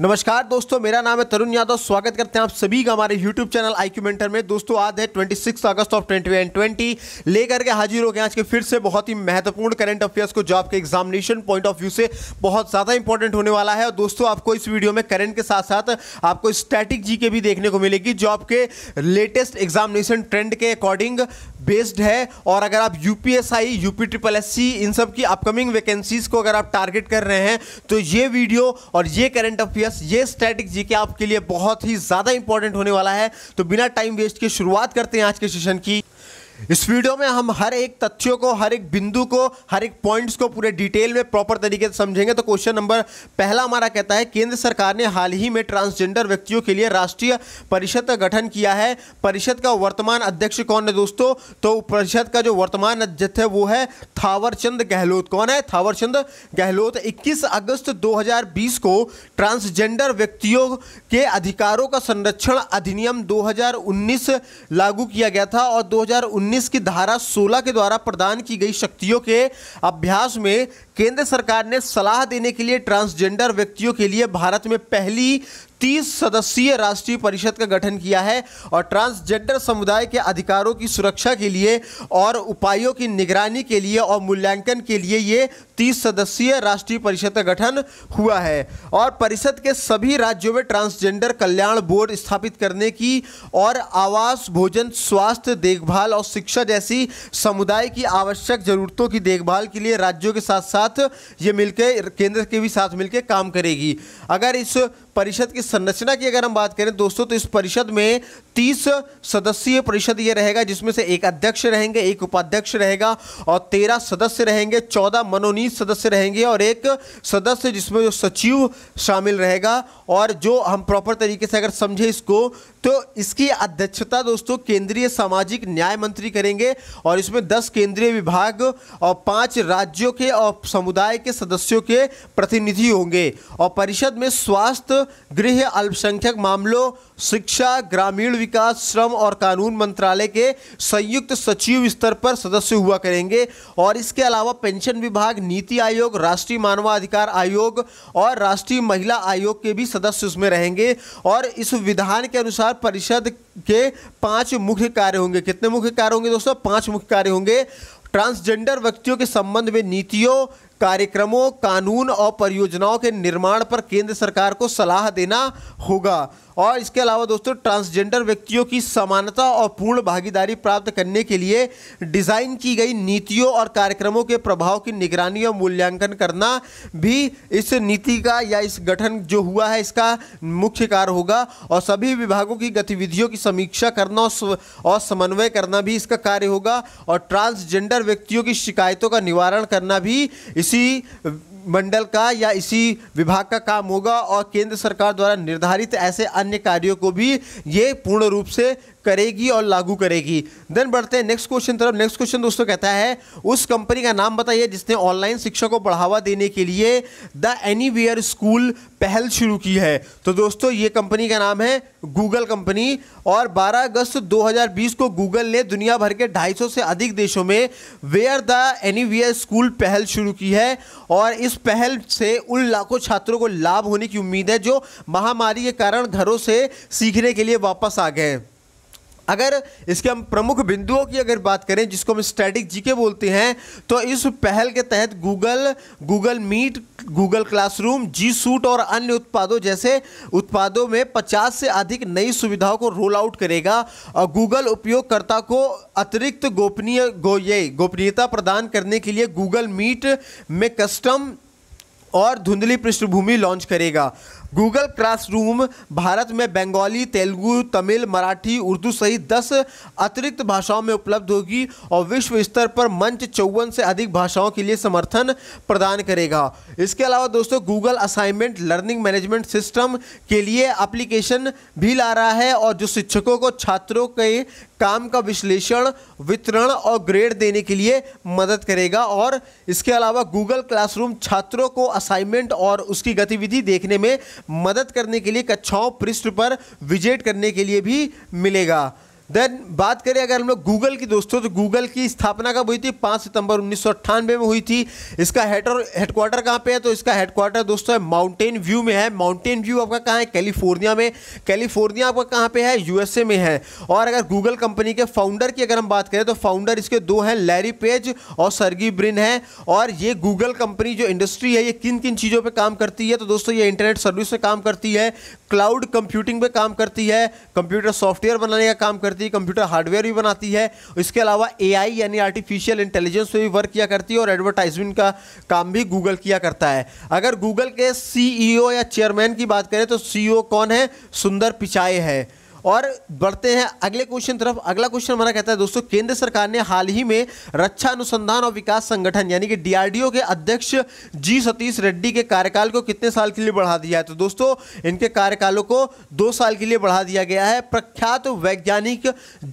नमस्कार दोस्तों मेरा नाम है तरुण यादव स्वागत करते हैं आप सभी का हमारे YouTube चैनल IQ Mentor में दोस्तों आज है 26 अगस्त ऑफ 2020 लेकर के हाजिर हो गए आज के फिर से बहुत ही महत्वपूर्ण करंट अफेयर्स को जो आपके एग्जामिनेशन पॉइंट ऑफ व्यू से बहुत ज़्यादा इंपॉर्टेंट होने वाला है और दोस्तों आपको इस वीडियो में करंट के साथ साथ आपको स्टैटिक जी के भी देखने को मिलेगी जो आपके लेटेस्ट एग्जामिनेशन ट्रेंड के अकॉर्डिंग बेस्ड है और अगर आप UPSI UP triple S C इन सब की अपकमिंग वैकेंसीज को अगर आप टारगेट कर रहे हैं तो ये वीडियो और ये करंट अफेयर्स ये स्ट्रेटिक जी के आपके लिए बहुत ही ज़्यादा इंपॉर्टेंट होने वाला है तो बिना टाइम वेस्ट के शुरुआत करते हैं आज के सेशन की इस वीडियो में हम हर एक तथ्यों को हर एक बिंदु को हर एक पॉइंट्स को पूरे डिटेल में प्रॉपर तरीके से समझेंगे तो क्वेश्चन नंबर पहला हमारा कहता है केंद्र सरकार ने हाल ही में ट्रांसजेंडर व्यक्तियों के लिए राष्ट्रीय परिषद का गठन किया है परिषद का वर्तमान अध्यक्ष कौन है दोस्तों तो परिषद का जो वर्तमान अध्यक्ष है वो है थावरचंद गहलोत कौन है थावरचंद गहलोत इक्कीस अगस्त दो को ट्रांसजेंडर व्यक्तियों के अधिकारों का संरक्षण अधिनियम दो लागू किया गया था और दो 2019 की धारा 16 के द्वारा प्रदान की गई शक्तियों के अभ्यास में केंद्र सरकार ने सलाह देने के लिए ट्रांसजेंडर व्यक्तियों के लिए भारत में पहली तीस सदस्यीय राष्ट्रीय परिषद का गठन किया है और ट्रांसजेंडर समुदाय के अधिकारों की सुरक्षा के लिए और उपायों की निगरानी के लिए और मूल्यांकन के लिए ये तीस सदस्यीय राष्ट्रीय परिषद का गठन हुआ है और परिषद के सभी राज्यों में ट्रांसजेंडर कल्याण बोर्ड स्थापित करने की और आवास भोजन स्वास्थ्य देखभाल और शिक्षा जैसी समुदाय की आवश्यक जरूरतों की देखभाल के लिए राज्यों के साथ साथ ये मिलकर केंद्र के भी साथ मिलकर काम करेगी अगर इस परिषद की संरचना की अगर हम बात करें दोस्तों तो इस परिषद में तीस सदस्यीय परिषद यह रहेगा जिसमें से एक अध्यक्ष रहेंगे एक उपाध्यक्ष रहेगा और तेरह सदस्य रहेंगे चौदह मनोनीत सदस्य रहेंगे और एक सदस्य जिसमें जो सचिव शामिल रहेगा और जो हम प्रॉपर तरीके से अगर समझे इसको तो इसकी अध्यक्षता दोस्तों केंद्रीय सामाजिक न्याय मंत्री करेंगे और इसमें दस केंद्रीय विभाग और पाँच राज्यों के और समुदाय के सदस्यों के प्रतिनिधि होंगे और परिषद में स्वास्थ्य गृह अल्पसंख्यक मामलों शिक्षा ग्रामीण विकास श्रम और कानून मंत्रालय के संयुक्त सचिव स्तर पर सदस्य हुआ करेंगे और इसके अलावा पेंशन विभाग नीति आयोग राष्ट्रीय मानवाधिकार आयोग और राष्ट्रीय महिला आयोग के भी सदस्य उसमें रहेंगे और इस विधान के अनुसार परिषद के पांच मुख्य कार्य होंगे कितने मुख्य कार्य होंगे दोस्तों पांच मुख्य कार्य होंगे ट्रांसजेंडर व्यक्तियों के संबंध में नीतियों कार्यक्रमों कानून और परियोजनाओं के निर्माण पर केंद्र सरकार को सलाह देना होगा और इसके अलावा दोस्तों ट्रांसजेंडर व्यक्तियों की समानता और पूर्ण भागीदारी प्राप्त करने के लिए डिज़ाइन की गई नीतियों और कार्यक्रमों के प्रभाव की निगरानी और मूल्यांकन करना भी इस नीति का या इस गठन जो हुआ है इसका मुख्य कार्य होगा और सभी विभागों की गतिविधियों की समीक्षा करना और समन्वय करना भी इसका कार्य होगा और ट्रांसजेंडर व्यक्तियों की शिकायतों का निवारण करना भी इसी मंडल का या इसी विभाग का काम होगा और केंद्र सरकार द्वारा निर्धारित ऐसे अन्य कार्यों को भी ये पूर्ण रूप से करेगी और लागू करेगी देन बढ़ते हैं नेक्स्ट क्वेश्चन तरफ नेक्स्ट क्वेश्चन दोस्तों कहता है उस कंपनी का नाम बताइए जिसने ऑनलाइन शिक्षा को बढ़ावा देने के लिए द एनीवेयर स्कूल पहल शुरू की है तो दोस्तों ये कंपनी का नाम है गूगल कंपनी और 12 अगस्त 2020 को गूगल ने दुनिया भर के 250 से अधिक देशों में वेयर द वेयर स्कूल पहल शुरू की है और इस पहल से उन लाखों छात्रों को लाभ होने की उम्मीद है जो महामारी के कारण घरों से सीखने के लिए वापस आ गए अगर इसके हम प्रमुख बिंदुओं की अगर बात करें जिसको हम स्टैटिक जीके बोलते हैं तो इस पहल के तहत Google Google Meet Google Classroom G Suite और अन्य उत्पादों जैसे उत्पादों में 50 से अधिक नई सुविधाओं को रोल आउट करेगा और गूगल उपयोगकर्ता को अतिरिक्त गोपनीय गो ये गोपनीयता प्रदान करने के लिए गूगल मीट में कस्टम और धुंधली पृष्ठभूमि लॉन्च करेगा गूगल क्लासरूम भारत में बंगाली तेलुगु तमिल मराठी उर्दू सहित 10 अतिरिक्त भाषाओं में उपलब्ध होगी और विश्व स्तर पर मंच चौवन से अधिक भाषाओं के लिए समर्थन प्रदान करेगा इसके अलावा दोस्तों Google assignment learning management system के लिए एप्लीकेशन भी ला रहा है और जो शिक्षकों को छात्रों के काम का विश्लेषण वितरण और ग्रेड देने के लिए मदद करेगा और इसके अलावा गूगल क्लासरूम छात्रों को असाइनमेंट और उसकी गतिविधि देखने में मदद करने के लिए कक्षाओं पृष्ठ पर विजिट करने के लिए भी मिलेगा देन बात करें अगर हम लोग गूगल की दोस्तों तो गूगल की स्थापना कब हुई थी पाँच सितंबर उन्नीस में हुई थी इसका हेडर हेडक्वार्टर कहाँ पे है तो इसका हेडक्वार्टर दोस्तों है माउंटेन व्यू में है माउंटेन व्यू आपका कहाँ है कैलिफोर्निया में कैलिफोर्निया आपका कहाँ पे है यूएसए में है और अगर गूगल कंपनी के फाउंडर की अगर हम बात करें तो फाउंडर इसके दो हैं लैरी पेज और सर्गी ब्रिन है और ये गूगल कंपनी जो इंडस्ट्री है ये किन किन चीज़ों पर काम करती है तो दोस्तों ये इंटरनेट सर्विस पर काम करती है क्लाउड कंप्यूटिंग पर काम करती है कंप्यूटर सॉफ्टवेयर बनाने का काम करती करती है कंप्यूटर हार्डवेयर भी बनाती है इसके अलावा ए यानी आर्टिफिशियल इंटेलिजेंस पर भी वर्क किया करती है और एडवर्टाइजमेंट का काम भी गूगल किया करता है अगर गूगल के सीईओ e या चेयरमैन की बात करें तो सीईओ e कौन है सुंदर पिचाई है और बढ़ते हैं अगले क्वेश्चन तरफ अगला क्वेश्चन हमारा कहता है दोस्तों केंद्र सरकार ने हाल ही में रक्षा अनुसंधान और विकास संगठन यानी कि डीआरडीओ के अध्यक्ष जी सतीश रेड्डी के कार्यकाल को कितने साल के लिए बढ़ा दिया है तो दोस्तों इनके कार्यकालों को दो साल के लिए बढ़ा दिया गया है प्रख्यात वैज्ञानिक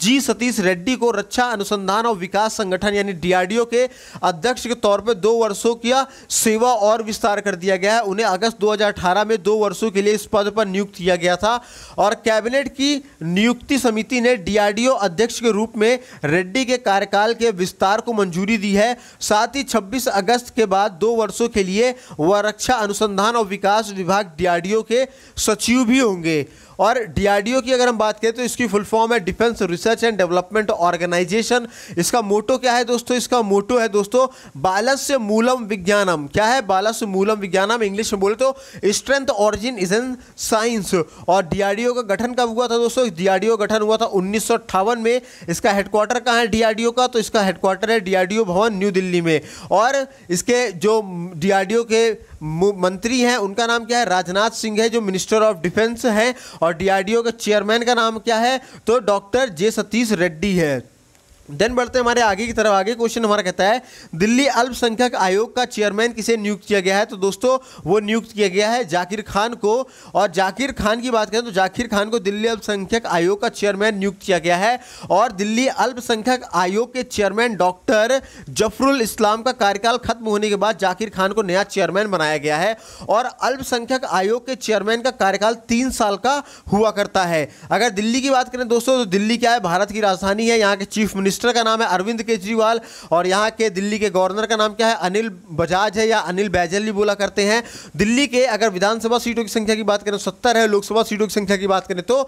जी सतीश रेड्डी को रक्षा अनुसंधान और विकास संगठन यानी डीआरडीओ के अध्यक्ष के तौर पर दो वर्षों की सेवा और विस्तार कर दिया गया है उन्हें अगस्त दो में दो वर्षों के लिए इस पद पर नियुक्त किया गया था और कैबिनेट की नियुक्ति समिति ने डीआरडीओ अध्यक्ष के रूप में रेड्डी के कार्यकाल के विस्तार को मंजूरी दी है साथ ही 26 अगस्त के बाद दो वर्षों के लिए वह रक्षा अनुसंधान और विकास विभाग डीआरडीओ के सचिव भी होंगे और डीआरडीओ की अगर हम बात करें तो इसकी फुल फॉर्म है defence research and development organisation इसका मोटो क्या है दोस्तों इसका मोटो है दोस्तों बालस्य मूलम विज्ञानम क्या है बालस्य मूलम विज्ञानम इंग्लिश में बोले तो strength origin is in science और डीआरडीओ का गठन कब हुआ था दोस्तों डीआरडीओ गठन हुआ था उन्नीस में इसका हेडक्वार्टर कहाँ है डीआरडीओ का तो इसका हेडक्वार्टर है डीआरडीओ भवन न्यू दिल्ली में और इसके जो डीआरडीओ के मंत्री हैं उनका नाम क्या है राजनाथ सिंह है जो मिनिस्टर ऑफ डिफेंस हैं और डीआरडीओ के चेयरमैन का नाम क्या है तो डॉक्टर जे सतीश रेड्डी है देन बढ़ते हमारे आगे की तरफ आगे क्वेश्चन हमारा कहता है दिल्ली अल्पसंख्यक आयोग का चेयरमैन किसे नियुक्त किया गया है तो दोस्तों वो नियुक्त किया गया है जाकिर खान को और जाकिर खान की बात करें तो जाकिर खान को दिल्ली अल्पसंख्यक आयोग का चेयरमैन नियुक्त किया गया है और दिल्ली अल्पसंख्यक आयोग के चेयरमैन डॉक्टर जफरुल इस्लाम का कार्यकाल खत्म होने के बाद जाकिर खान को नया चेयरमैन बनाया गया है और अल्पसंख्यक आयोग के चेयरमैन का कार्यकाल तीन साल का हुआ करता है अगर दिल्ली की बात करें दोस्तों तो दिल्ली क्या है भारत की राजधानी है यहाँ के चीफ मिनिस्टर मिनिस्टर का नाम है अरविंद केजरीवाल और यहाँ के दिल्ली के गवर्नर का नाम क्या है अनिल बजाज है या अनिल बैजल भी बोला करते हैं दिल्ली के अगर विधानसभा सीटों की संख्या की बात करें सत्तर है लोकसभा सीटों की संख्या की बात करें तो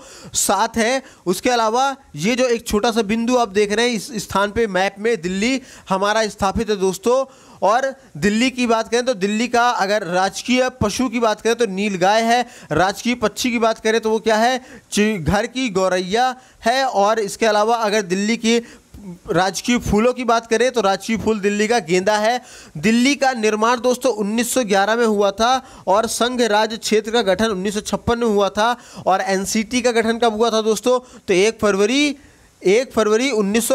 सात है उसके अलावा ये जो एक छोटा सा बिंदु आप देख रहे हैं इस स्थान पर मैप में दिल्ली हमारा स्थापित है दोस्तों और दिल्ली की बात करें तो दिल्ली का अगर राजकीय पशु की बात करें तो नील गाय है राजकीय पक्षी की बात करें तो वो क्या है घर की गौरैया है और इसके अलावा अगर दिल्ली की राजकीय फूलों की बात करें तो राजकीय फूल दिल्ली का गेंदा है दिल्ली का निर्माण दोस्तों 1911 में हुआ था और संघ राज्य क्षेत्र का गठन उन्नीस में हुआ था और एनसीटी का गठन कब हुआ था दोस्तों तो एक फरवरी एक फरवरी उन्नीस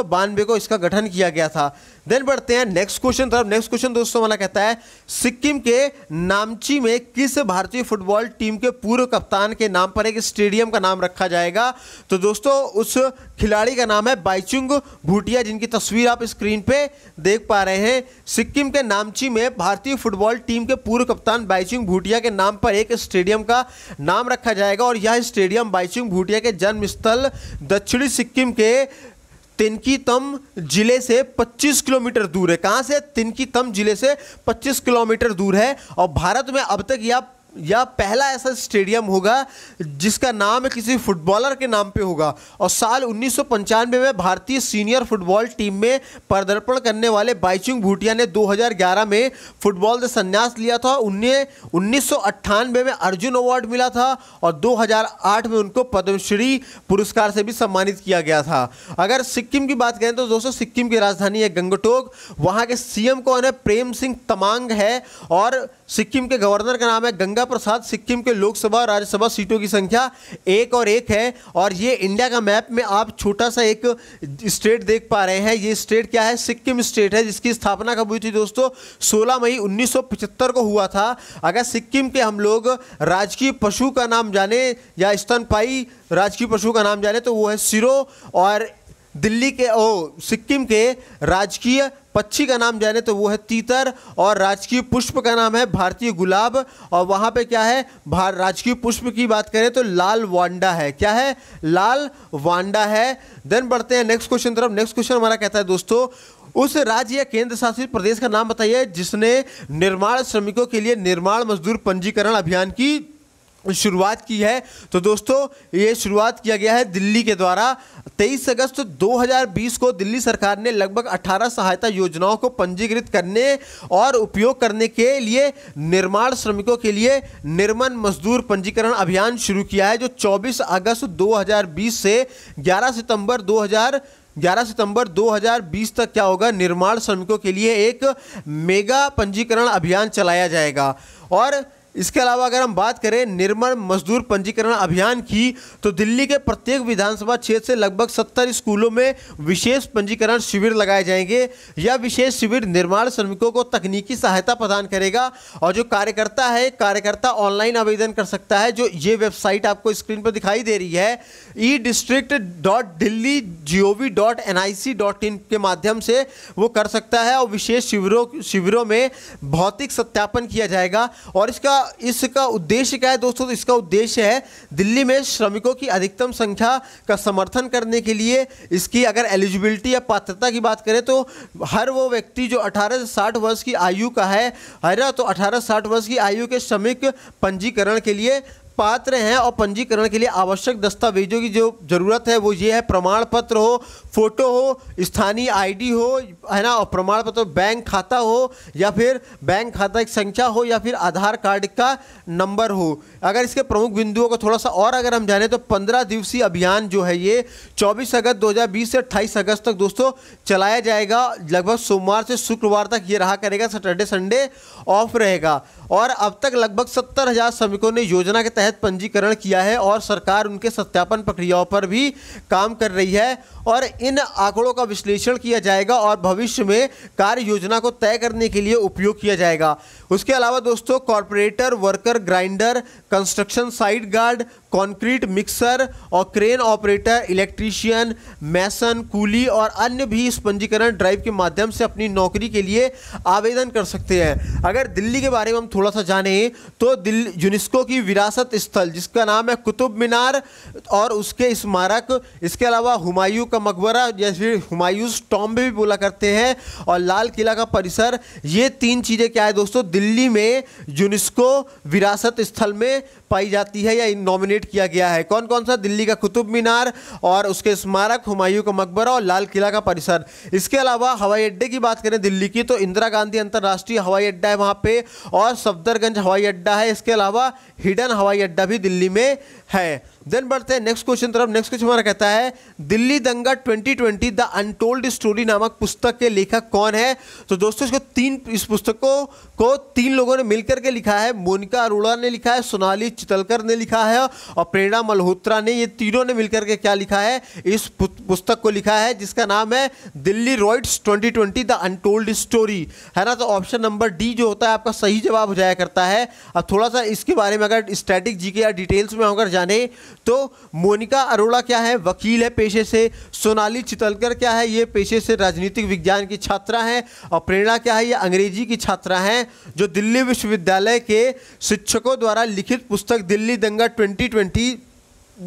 को इसका गठन किया गया था देन बढ़ते हैं नेक्स्ट क्वेश्चन तरफ नेक्स्ट क्वेश्चन दोस्तों वाला कहता है सिक्किम के नामची में किस भारतीय फुटबॉल टीम के पूर्व कप्तान के नाम पर एक स्टेडियम का नाम रखा जाएगा तो दोस्तों उस खिलाड़ी का नाम है बाइचुंग भूटिया जिनकी तस्वीर आप स्क्रीन पे देख पा रहे हैं सिक्किम के नामची में भारतीय फुटबॉल टीम के पूर्व कप्तान बाइचुंग भूटिया के नाम पर एक स्टेडियम का नाम रखा जाएगा और यह स्टेडियम बाइचुंग भूटिया के जन्म स्थल दक्षिणी सिक्किम के तिनकी तम जिले से 25 किलोमीटर दूर है कहाँ से तिनकी तम जिले से 25 किलोमीटर दूर है और भारत में अब तक यह या पहला ऐसा स्टेडियम होगा जिसका नाम किसी फुटबॉलर के नाम पे होगा और साल उन्नीस में भारतीय सीनियर फुटबॉल टीम में पदार्पण करने वाले बाइचुंग भूटिया ने 2011 में फुटबॉल से संन्यास लिया था उन्हें उन्नीस में अर्जुन अवार्ड मिला था और 2008 में उनको पद्मश्री पुरस्कार से भी सम्मानित किया गया था अगर सिक्किम की बात करें तो दोस्तों सिक्किम की राजधानी है गंगटोक वहाँ के सी कौन है प्रेम सिंह तमांग है और सिक्किम के गवर्नर का नाम है गंगा प्रसाद सिक्किम के लोकसभा राज्यसभा सीटों की संख्या एक और एक है और ये इंडिया का मैप में आप छोटा सा एक स्टेट देख पा रहे हैं ये स्टेट क्या है सिक्किम स्टेट है जिसकी स्थापना कब हुई थी दोस्तों 16 मई 1975 को हुआ था अगर सिक्किम के हम लोग राजकीय पशु का नाम जाने या स्तनपाई राजकीय पशु का नाम जाने तो वो है सिरो और दिल्ली के ओ सिक्किम के राजकीय पक्षी का नाम जाने तो वो है तीतर और राजकीय पुष्प का नाम है भारतीय गुलाब और वहाँ पे क्या है राजकीय पुष्प की बात करें तो लाल वांडा है क्या है लाल वांडा है देन बढ़ते हैं नेक्स्ट क्वेश्चन तरफ नेक्स्ट क्वेश्चन हमारा कहता है दोस्तों उस राज्य या केंद्र शासित प्रदेश का नाम बताइए जिसने निर्माण श्रमिकों के लिए निर्माण मजदूर पंजीकरण अभियान की शुरुआत की है तो दोस्तों ये शुरुआत किया गया है दिल्ली के द्वारा 23 अगस्त 2020 को दिल्ली सरकार ने लगभग 18 सहायता योजनाओं को पंजीकृत करने और उपयोग करने के लिए निर्माण श्रमिकों के लिए निर्मन मजदूर पंजीकरण अभियान शुरू किया है जो 24 अगस्त 2020 से 11 सितंबर 2000 11 सितंबर 2020 तक क्या होगा निर्माण श्रमिकों के लिए एक मेगा पंजीकरण अभियान चलाया जाएगा और इसके अलावा अगर हम बात करें निर्मल मजदूर पंजीकरण अभियान की तो दिल्ली के प्रत्येक विधानसभा क्षेत्र से लगभग सत्तर स्कूलों में विशेष पंजीकरण शिविर लगाए जाएंगे यह विशेष शिविर निर्माण श्रमिकों को तकनीकी सहायता प्रदान करेगा और जो कार्यकर्ता है कार्यकर्ता ऑनलाइन आवेदन कर सकता है जो ये वेबसाइट आपको स्क्रीन पर दिखाई दे रही है e district dot Delhi G O V dot N I C dot in के माध्यम से वो कर सकता है और विशेष शिविरों शिविरों में भौतिक सत्यापन किया जाएगा और इसका इसका उद्देश्य क्या है दोस्तों तो इसका उद्देश्य है दिल्ली में श्रमिकों की अधिकतम संख्या का समर्थन करने के लिए इसकी अगर एलिजिबिलिटी या पात्रता की बात करें तो हर वो व्यक्ति जो अठारह से साठ वर्ष की आयु का है है ना तो अठारह साठ वर्ष की आयु के श्रमिक पंजीकरण के लिए पात्र हैं और पंजीकरण के लिए आवश्यक दस्तावेजों की जो ज़रूरत है वो ये है प्रमाण पत्र हो फोटो हो स्थानीय आईडी हो है ना और प्रमाण पत्र बैंक खाता हो या फिर बैंक खाता की संख्या हो या फिर आधार कार्ड का नंबर हो अगर इसके प्रमुख बिंदुओं को थोड़ा सा और अगर हम जाने तो पंद्रह दिवसीय अभियान जो है ये चौबीस अगस्त दो से अट्ठाईस अगस्त तक दोस्तों चलाया जाएगा लगभग सोमवार से शुक्रवार तक ये रहा करेगा सैटरडे संडे ऑफ रहेगा और अब तक लगभग सत्तर हज़ार श्रमिकों ने योजना के तहत तहत पंजीकरण किया है और सरकार उनके सत्यापन प्रक्रियाओं पर भी काम कर रही है और इन आंकड़ों का विश्लेषण किया जाएगा और भविष्य में कार्य योजना को तय करने के लिए उपयोग किया जाएगा उसके अलावा दोस्तों corporator worker grinder construction site guard concrete mixer और crane operator electrician mason coolie और अन्य भी इस पंजीकरण ड्राइव के माध्यम से अपनी नौकरी के लिए आवेदन कर सकते हैं अगर दिल्ली के बारे में हम थोड़ा सा जानें तो दिल्ली यूनेस्को की विरासत स्थल जिसका नाम है कुतुब मीनार और उसके स्मारक इसके अलावा हुमायूं का मकबरा जैसे हुमायूं टॉम्ब भी बोला करते हैं और लाल किला का परिसर ये तीन चीज़ें क्या है दोस्तों दिल्ली में यूनेस्को विरासत स्थल में पाई जाती है या नॉमिनेट किया गया है कौन कौन सा दिल्ली का कुतुब मीनार और उसके स्मारक हुमायूं का मकबरा और लाल किला का परिसर इसके अलावा हवाई अड्डे की बात करें दिल्ली की तो इंदिरा गांधी अंतर्राष्ट्रीय हवाई अड्डा है वहाँ पर और सफदरगंज हवाई अड्डा है इसके अलावा हिडन हवाई अड्डा भी दिल्ली में है देन बढ़ते हैं नेक्स्ट क्वेश्चन तरफ नेक्स्ट क्वेश्चन हमारा कहता है दिल्ली दंगा 2020 ट्वेंटी द अनटोल्ड स्टोरी नामक पुस्तक के लेखक कौन है तो दोस्तों इसको तीन इस पुस्तक को को तीन लोगों ने मिलकर के लिखा है मोनिका अरोड़ा ने लिखा है सोनाली चितलकर ने लिखा है और प्रेरणा मल्होत्रा ने ये तीनों ने मिलकर के क्या लिखा है इस पुस्तक को लिखा है जिसका नाम है Delhi riots 2020 the untold story है ना तो ऑप्शन नंबर डी जो होता है आपका सही जवाब हो जाया करता है अब थोड़ा सा इसके बारे में अगर स्टैटिक जी या डिटेल्स में अगर जाने तो मोनिका अरोड़ा क्या है वकील है पेशे से सोनाली चितलकर क्या है ये पेशे से राजनीतिक विज्ञान की छात्रा हैं और प्रेरणा क्या है ये अंग्रेजी की छात्रा हैं जो दिल्ली विश्वविद्यालय के शिक्षकों द्वारा लिखित पुस्तक दिल्ली दंगा 2020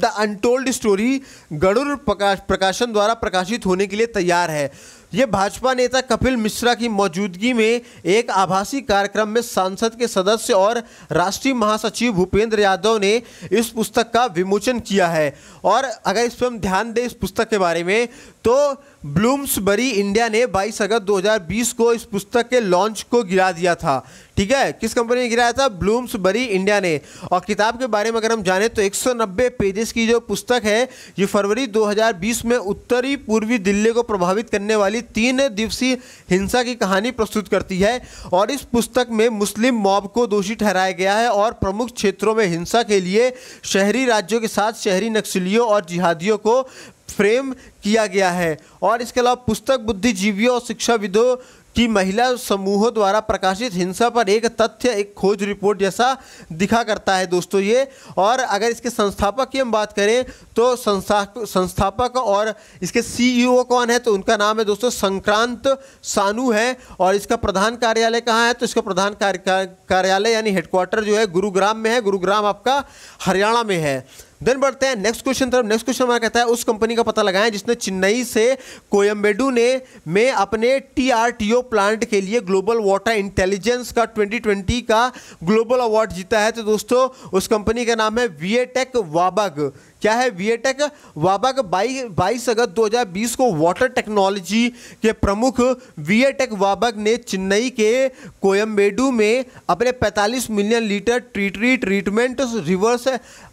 the untold story Garud Prakash Prakashan द्वारा प्रकाशित होने के लिए तैयार है ये भाजपा नेता कपिल मिश्रा की मौजूदगी में एक आभासी कार्यक्रम में सांसद के सदस्य और राष्ट्रीय महासचिव भूपेंद्र यादव ने इस पुस्तक का विमोचन किया है और अगर इस पर हम ध्यान दें इस पुस्तक के बारे में तो ब्लूम्सबरी इंडिया ने 22 अगस्त 2020 को इस पुस्तक के लॉन्च को गिरा दिया था ठीक है किस कंपनी ने गिराया था ब्लूम्सबरी इंडिया ने और किताब के बारे में अगर हम जाने तो 190 पेजेस की जो पुस्तक है ये फरवरी 2020 में उत्तरी पूर्वी दिल्ली को प्रभावित करने वाली तीन दिवसीय हिंसा की कहानी प्रस्तुत करती है और इस पुस्तक में मुस्लिम मॉब को दोषी ठहराया गया है और प्रमुख क्षेत्रों में हिंसा के लिए शहरी राज्यों के साथ शहरी नक्सलियों और जिहादियों को फ्रेम किया गया है और इसके अलावा पुस्तक बुद्धिजीवियों और शिक्षाविदों की महिला समूहों द्वारा प्रकाशित हिंसा पर एक तथ्य एक खोज रिपोर्ट जैसा दिखा करता है दोस्तों ये और अगर इसके संस्थापक की हम बात करें तो संस्था संस्थापक और इसके सीईओ e कौन है तो उनका नाम है दोस्तों संक्रांत सानू है और इसका प्रधान कार्यालय कहाँ है तो इसका प्रधान कार्य कार्यालय यानी हेडक्वार्टर जो है गुरुग्राम में है गुरुग्राम आपका हरियाणा में है देन बढ़ते हैं नेक्स्ट क्वेश्चन तरफ नेक्स्ट क्वेश्चन हमारा कहता है उस कंपनी का पता लगाएं जिसने चेन्नई से कोयम्बेडू ने में अपने टीआरटीओ प्लांट के लिए ग्लोबल वाटर इंटेलिजेंस का 2020 का ग्लोबल अवार्ड जीता है तो दोस्तों उस कंपनी का नाम है वीएटेक वाबग क्या है वीएटेक वाबग बाई बाईस अगस्त 2020 को वाटर टेक्नोलॉजी के प्रमुख वीएटेक वाबग ने चेन्नई के कोयम्बेडू में अपने 45 मिलियन लीटर ट्रीटरी ट्रीटमेंट रिवर्स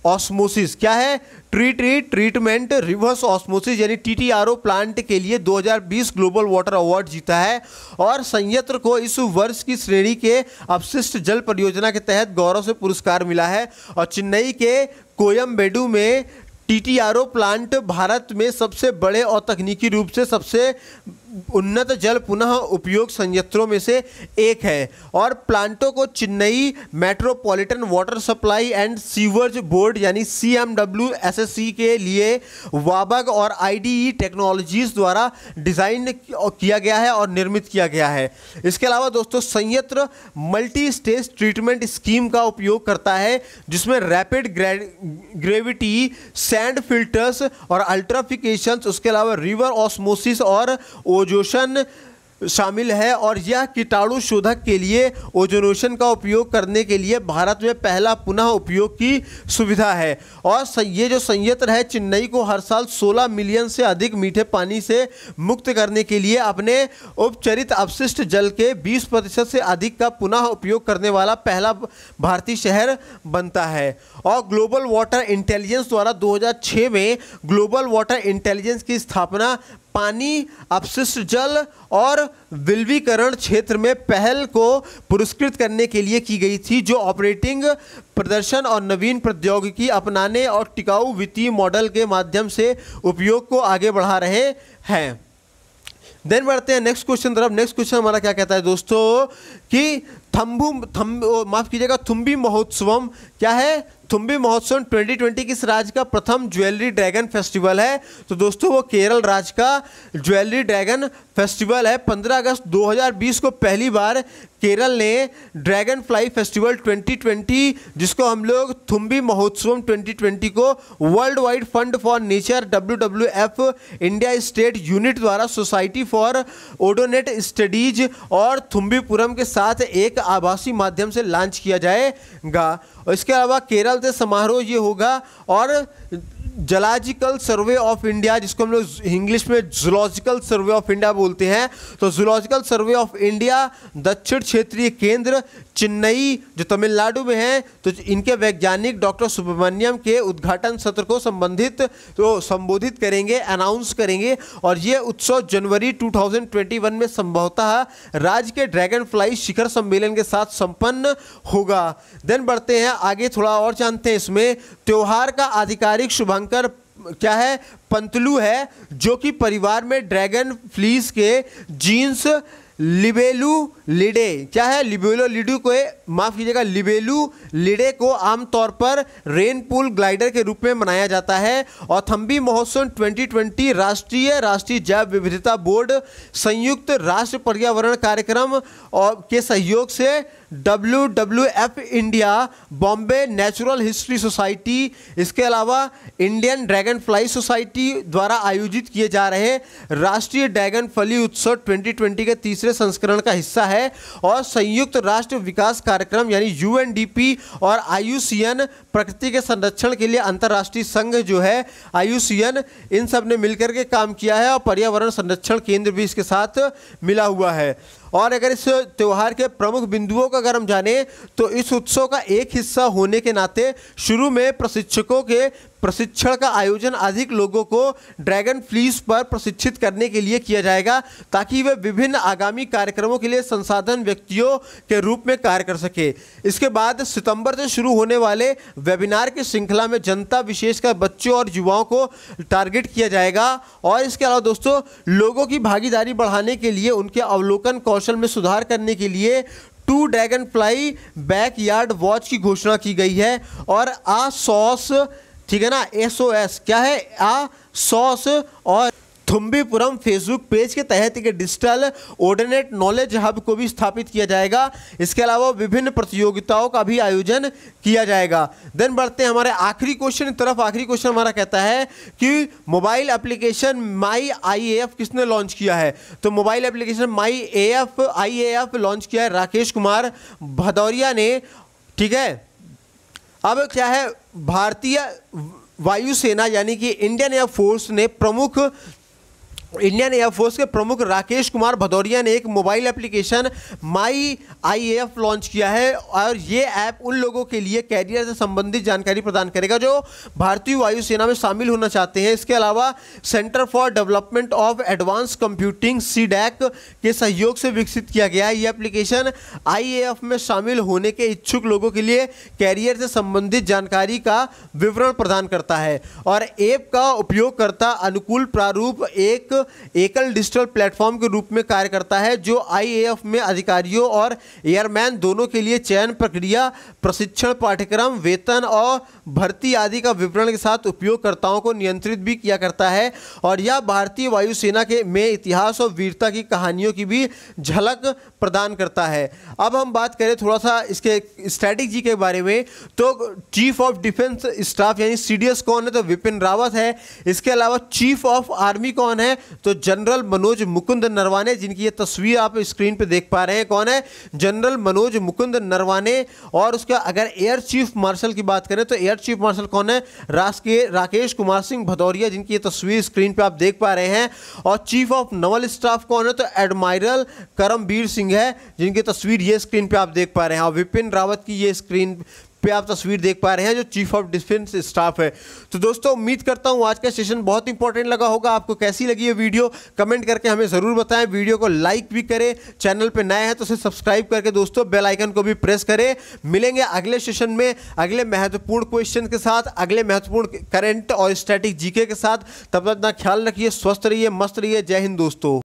ऑस्मोसिस क्या है treat treat treatment reverse osmosis यानी टीटीआरओ प्लांट के लिए 2020 ग्लोबल वाटर अवार्ड जीता है और संयंत्र को इस वर्ष की श्रेणी के अपशिष्ट जल परियोजना के तहत गौरव से पुरस्कार मिला है और चेन्नई के कोयम्बेडू में टीटीआरओ प्लांट भारत में सबसे बड़े और तकनीकी रूप से सबसे उन्नत जल पुनः उपयोग संयंत्रों में से एक है और प्लांटों को Chennai metropolitan water supply and sewerage board यानी C M W S S C के लिए वाबग और आई डी ई टेक्नोलॉजीज द्वारा डिज़ाइन किया गया है और निर्मित किया गया है इसके अलावा दोस्तों संयंत्र मल्टी स्टेज ट्रीटमेंट स्कीम का उपयोग करता है जिसमें रैपिड ग्रेविटी सैंड फिल्टर्स और अल्ट्राफिकेशन उसके अलावा रिवर ऑस्मोसिस और ओ ओजोशन शामिल है और यह कीटाणु शोधक के लिए ओजोनोशन का उपयोग करने के लिए भारत में पहला पुनः उपयोग की सुविधा है और ये जो संयंत्र है चेन्नई को हर साल 16 मिलियन से अधिक मीठे पानी से मुक्त करने के लिए अपने उपचरित अपशिष्ट जल के 20 प्रतिशत से अधिक का पुनः उपयोग करने वाला पहला भारतीय शहर बनता है और ग्लोबल वाटर इंटेलिजेंस द्वारा दो में ग्लोबल वाटर इंटेलिजेंस की स्थापना पानी अपशिष्ट जल और विलवीकरण क्षेत्र में पहल को पुरस्कृत करने के लिए की गई थी जो ऑपरेटिंग प्रदर्शन और नवीन प्रौद्योगिकी अपनाने और टिकाऊ वित्तीय मॉडल के माध्यम से उपयोग को आगे बढ़ा रहे हैं देन बढ़ते हैं नेक्स्ट क्वेश्चन तरफ नेक्स्ट क्वेश्चन हमारा क्या कहता है दोस्तों कि थम्बू थम्ब माफ कीजिएगा थुम्बी महोत्सवम क्या है थुम्बी महोत्सव 2020 किस राज्य का प्रथम ज्वेलरी ड्रैगन फेस्टिवल है तो दोस्तों वो केरल राज्य का ज्वेलरी ड्रैगन फेस्टिवल है 15 अगस्त 2020 को पहली बार केरल ने ड्रैगन फ्लाई फेस्टिवल 2020 जिसको हम लोग थुम्बी महोत्सव 2020 को World Wide Fund for Nature W W F India state unit द्वारा सोसाइटी फॉर ओडोनेट स्टडीज और थुम्बीपुरम के साथ एक आभासी माध्यम से लॉन्च किया जाएगा और इसके अलावा केरल से समारोह ये होगा और जलाजिकल सर्वे ऑफ इंडिया जिसको हम लोग इंग्लिश में जोलॉजिकल सर्वे ऑफ इंडिया बोलते हैं तो जूलॉजिकल सर्वे ऑफ इंडिया दक्षिण क्षेत्रीय केंद्र चेन्नई जो तमिलनाडु में है तो इनके वैज्ञानिक डॉक्टर सुब्रमण्यम के उद्घाटन सत्र को संबंधित तो संबोधित करेंगे अनाउंस करेंगे और ये उत्सव जनवरी 2021 में संभवतः राज्य के ड्रैगन फ्लाई शिखर सम्मेलन के साथ संपन्न होगा देन बढ़ते हैं आगे थोड़ा और जानते हैं इसमें त्यौहार का आधिकारिक शुभांग शंकर क्या है पंतलू है जो कि परिवार में ड्रैगन फ्लीस के जीन्स लिबेलू लिडे क्या है लिबेलो लिडू को माफ़ कीजिएगा लिबेलू लिडे को आमतौर पर रेन पूल ग्लाइडर के रूप में मनाया जाता है और थम्बी महोत्सव 2020 राष्ट्रीय राष्ट्रीय जैव विविधता बोर्ड संयुक्त राष्ट्र पर्यावरण कार्यक्रम और के सहयोग से W W F India Bombay Natural History Society इसके अलावा इंडियन ड्रैगन फ्लाई सोसाइटी द्वारा आयोजित किए जा रहे राष्ट्रीय ड्रैगन फली उत्सव 2020 के तीसरे संस्करण का हिस्सा है और संयुक्त राष्ट्र विकास कार्यक्रम यानी पी और एन प्रकृति के संरक्षण के लिए अंतर्राष्ट्रीय संघ जो है एन इन सब ने मिलकर के काम किया है और पर्यावरण संरक्षण केंद्र भी इसके साथ मिला हुआ है और अगर इस त्यौहार के प्रमुख बिंदुओं का अगर हम जाने तो इस उत्सव का एक हिस्सा होने के नाते शुरू में प्रशिक्षकों के प्रशिक्षण का आयोजन अधिक लोगों को ड्रैगन फ्लीस पर प्रशिक्षित करने के लिए किया जाएगा ताकि वे विभिन्न आगामी कार्यक्रमों के लिए संसाधन व्यक्तियों के रूप में कार्य कर सके इसके बाद सितंबर से शुरू होने वाले वेबिनार की श्रृंखला में जनता विशेषकर बच्चों और युवाओं को टारगेट किया जाएगा और इसके अलावा दोस्तों लोगों की भागीदारी बढ़ाने के लिए उनके अवलोकन कौशल में सुधार करने के लिए to dragonfly backyard watch की घोषणा की गई है और आ सॉस ठीक है ना एस ओ एस क्या है आ सॉस और थुम्बीपुरम फेसबुक पेज के तहत एक डिजिटल ऑर्डिनेट नॉलेज हब को भी स्थापित किया जाएगा इसके अलावा विभिन्न प्रतियोगिताओं का भी आयोजन किया जाएगा देन बढ़ते हैं हमारे आखिरी क्वेश्चन की तरफ आखिरी क्वेश्चन हमारा कहता है कि मोबाइल एप्लीकेशन माई आई किसने लॉन्च किया है तो mobile application my A F launch किया है राकेश कुमार भदौरिया ने ठीक है अब क्या है भारतीय वायुसेना यानी कि इंडियन एयरफोर्स ने प्रमुख इंडियन एयरफोर्स के प्रमुख राकेश कुमार भदौरिया ने एक mobile application my F launch किया है और ये ऐप उन लोगों के लिए कैरियर से संबंधित जानकारी प्रदान करेगा जो भारतीय वायुसेना में शामिल होना चाहते हैं इसके अलावा centre for development of advance computing C के सहयोग से विकसित किया गया है ये एप्लीकेशन आई में शामिल होने के इच्छुक लोगों के लिए कैरियर से संबंधित जानकारी का विवरण प्रदान करता है और ऐप का उपयोगकर्ता अनुकूल प्रारूप एक एकल डिजिटल प्लेटफॉर्म के रूप में कार्य करता है जो आईएएफ में अधिकारियों और एयरमैन दोनों के लिए चयन प्रक्रिया प्रशिक्षण पाठ्यक्रम वेतन और भर्ती आदि का विवरण के साथ उपयोगकर्ताओं को नियंत्रित भी किया करता है और यह भारतीय वायुसेना के में इतिहास और वीरता की कहानियों की भी झलक प्रदान करता है अब हम बात करें थोड़ा सा इसके स्ट्रैटेजी के बारे में तो चीफ ऑफ डिफेंस स्टाफ यानी सी कौन है तो विपिन रावत है इसके अलावा चीफ ऑफ आर्मी कौन है तो जनरल मनोज मुकुंद नरवाने जिनकी ये तस्वीर आप स्क्रीन पर देख पा रहे हैं कौन है जनरल मनोज मुकुंद नरवाने और उसका अगर एयर चीफ मार्शल की बात करें तो एयर चीफ मार्शल कौन है राष्ट्रीय के राकेश कुमार सिंह भदौरिया जिनकी ये तस्वीर स्क्रीन पर आप देख पा रहे हैं और चीफ ऑफ नवल स्टाफ कौन है तो एडमायरल करमवीर सिंह सिंह है जिनकी तस्वीर ये स्क्रीन पे आप देख पा रहे हैं और हाँ, विपिन रावत की ये स्क्रीन पे आप तस्वीर देख पा रहे हैं जो चीफ ऑफ डिफेंस स्टाफ है तो दोस्तों उम्मीद करता हूँ आज का सेशन बहुत इंपॉर्टेंट लगा होगा आपको कैसी लगी ये वीडियो कमेंट करके हमें ज़रूर बताएं वीडियो को लाइक भी करें चैनल पे नए हैं तो उसे सब्सक्राइब करके दोस्तों बेल आइकन को भी प्रेस करें मिलेंगे अगले सेशन में अगले महत्वपूर्ण क्वेश्चन के साथ अगले महत्वपूर्ण करेंट और स्टैटिक जीके के साथ तब तक ख्याल रखिए स्वस्थ रहिए मस्त रहिए जय हिंद दोस्तों